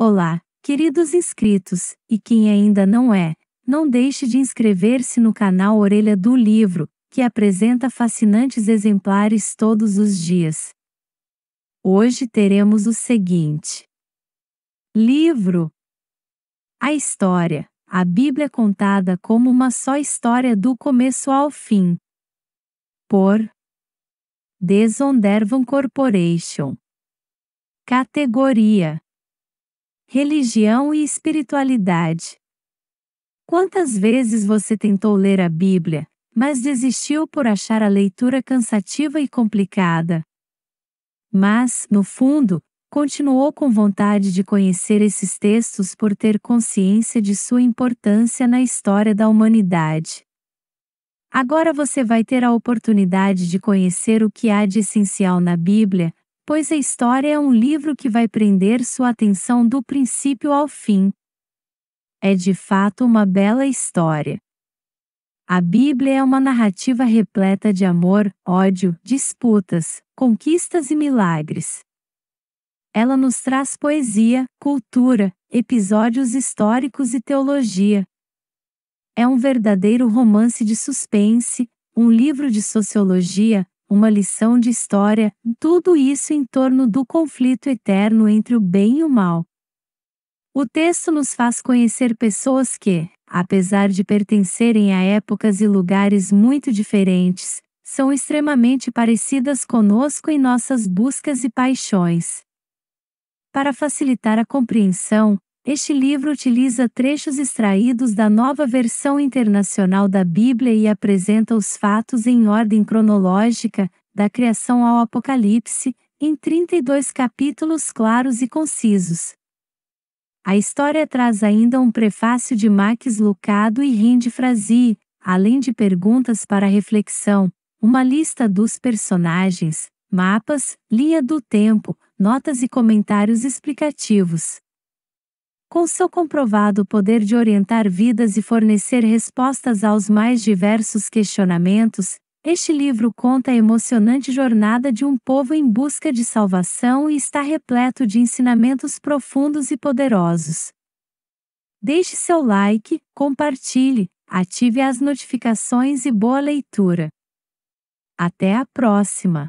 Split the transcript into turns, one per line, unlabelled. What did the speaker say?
Olá, queridos inscritos, e quem ainda não é, não deixe de inscrever-se no canal Orelha do Livro, que apresenta fascinantes exemplares todos os dias. Hoje teremos o seguinte: Livro A História, a Bíblia contada como uma só história do começo ao fim. Por Desondervan Corporation. Categoria religião e espiritualidade. Quantas vezes você tentou ler a Bíblia, mas desistiu por achar a leitura cansativa e complicada? Mas, no fundo, continuou com vontade de conhecer esses textos por ter consciência de sua importância na história da humanidade. Agora você vai ter a oportunidade de conhecer o que há de essencial na Bíblia, pois a história é um livro que vai prender sua atenção do princípio ao fim. É de fato uma bela história. A Bíblia é uma narrativa repleta de amor, ódio, disputas, conquistas e milagres. Ela nos traz poesia, cultura, episódios históricos e teologia. É um verdadeiro romance de suspense, um livro de sociologia, uma lição de história, tudo isso em torno do conflito eterno entre o bem e o mal. O texto nos faz conhecer pessoas que, apesar de pertencerem a épocas e lugares muito diferentes, são extremamente parecidas conosco em nossas buscas e paixões. Para facilitar a compreensão, este livro utiliza trechos extraídos da nova versão internacional da Bíblia e apresenta os fatos em ordem cronológica, da criação ao Apocalipse, em 32 capítulos claros e concisos. A história traz ainda um prefácio de Max Lucado e Rende Frazi, além de perguntas para reflexão, uma lista dos personagens, mapas, linha do tempo, notas e comentários explicativos com seu comprovado poder de orientar vidas e fornecer respostas aos mais diversos questionamentos, este livro conta a emocionante jornada de um povo em busca de salvação e está repleto de ensinamentos profundos e poderosos. Deixe seu like, compartilhe, ative as notificações e boa leitura. Até a próxima!